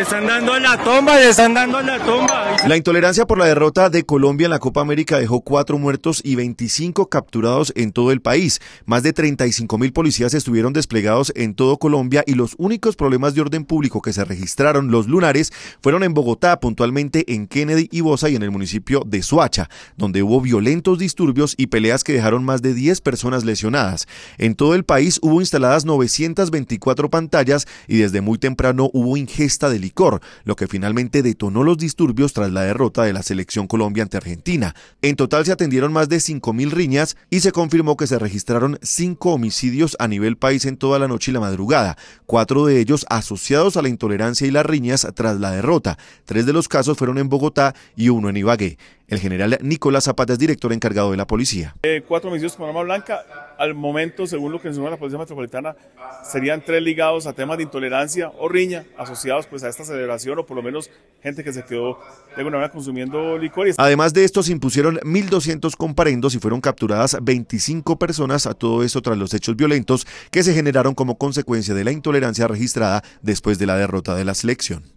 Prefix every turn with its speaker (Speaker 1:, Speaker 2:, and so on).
Speaker 1: están dando en la tumba,
Speaker 2: están dando la tumba. La intolerancia por la derrota de Colombia en la Copa América dejó cuatro muertos y 25 capturados en todo el país. Más de 35 mil policías estuvieron desplegados en todo Colombia y los únicos problemas de orden público que se registraron los lunares fueron en Bogotá, puntualmente en Kennedy y Bosa y en el municipio de Suacha, donde hubo violentos disturbios y peleas que dejaron más de 10 personas lesionadas. En todo el país hubo instaladas 924 pantallas y desde muy temprano hubo ingesta de lo que finalmente detonó los disturbios tras la derrota de la selección Colombia ante Argentina. En total se atendieron más de 5.000 riñas y se confirmó que se registraron 5 homicidios a nivel país en toda la noche y la madrugada, cuatro de ellos asociados a la intolerancia y las riñas tras la derrota. Tres de los casos fueron en Bogotá y uno en Ibagué. El general Nicolás Zapata es director encargado de la policía.
Speaker 1: Eh, cuatro homicidios blanca, al momento, según lo que enseñó la Policía Metropolitana, serían tres ligados a temas de intolerancia o riña asociados pues a esta celebración o por lo menos gente que se quedó de alguna manera consumiendo licores. Además
Speaker 2: de esto, se impusieron 1.200 comparendos y fueron capturadas 25 personas a todo esto tras los hechos violentos que se generaron como consecuencia de la intolerancia registrada después de la derrota de la selección.